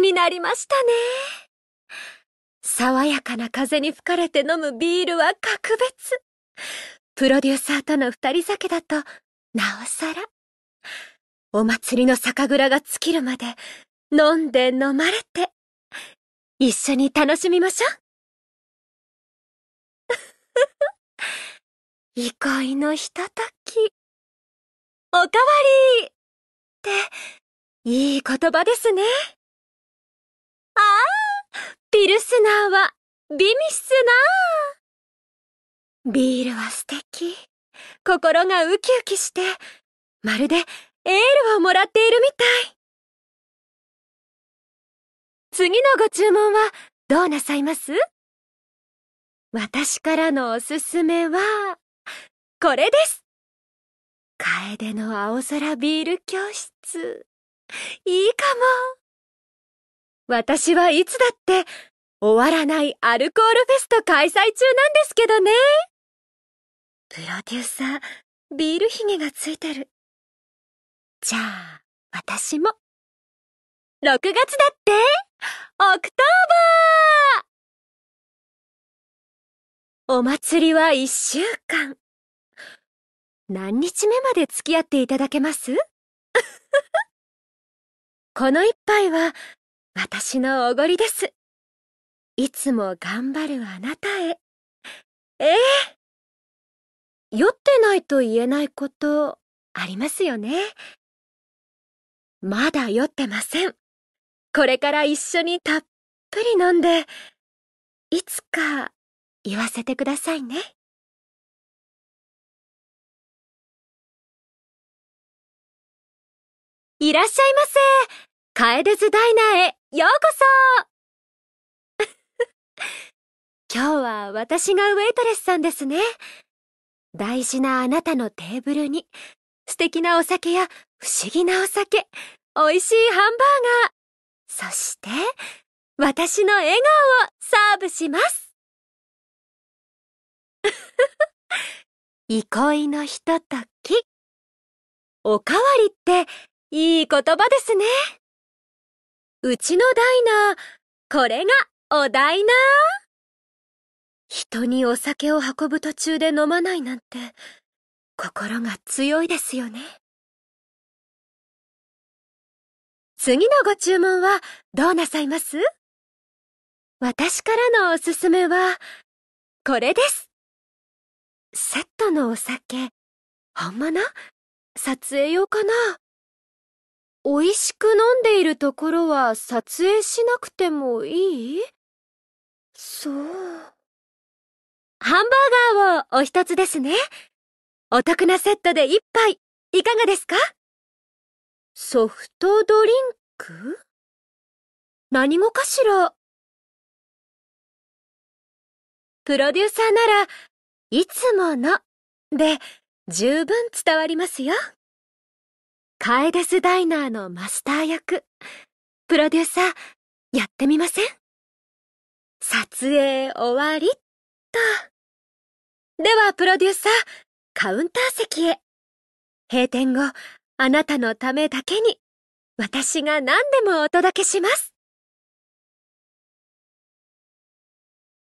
になりましたね。爽やかな風に吹かれて飲むビールは格別。プロデューサーとの二人酒だと、なおさら。お祭りの酒蔵が尽きるまで、飲んで飲まれて、一緒に楽しみましょう。憩いのひととき。おかわりって、いい言葉ですね。ああ、ピルスナーは美味スナー。ビールは素敵。心がウキウキして、まるでエールをもらっているみたい。次のご注文はどうなさいます私からのおすすめは、これです楓の青空ビール教室。いいかも。私はいつだって終わらないアルコールフェスト開催中なんですけどね。プロデューサー、ビールひげがついてる。じゃあ、私も。6月だってオクトーバーお祭りは1週間。何日目まで付き合っていただけます この一杯は私のおごりです。いつも頑張るあなたへ。ええー、酔ってないと言えないこと、ありますよね。まだ酔ってません。これから一緒にたっぷり飲んで、いつか言わせてくださいね。いらっしゃいませ。楓ズダイナーへようこそ 今日は私がウェイトレスさんですね。大事なあなたのテーブルに、素敵なお酒や不思議なお酒、美味しいハンバーガー、そして、私の笑顔をサーブします。憩いのひととき。おかわりって、いい言葉ですね。うちのダイナー、これがおダイナー人にお酒を運ぶ途中で飲まないなんて、心が強いですよね。次のご注文はどうなさいます私からのおすすめは、これです。セットのお酒、本物撮影用かな美味しく飲んでいるところは撮影しなくてもいいそう。ハンバーガーをお一つですね。お得なセットで一杯、いかがですかソフトドリンク何語かしらプロデューサーなら、いつもの、で、十分伝わりますよ。カエデスダイナーのマスター役、プロデューサー、やってみません撮影終わりっと。では、プロデューサー、カウンター席へ。閉店後、あなたのためだけに、私が何でもお届けします。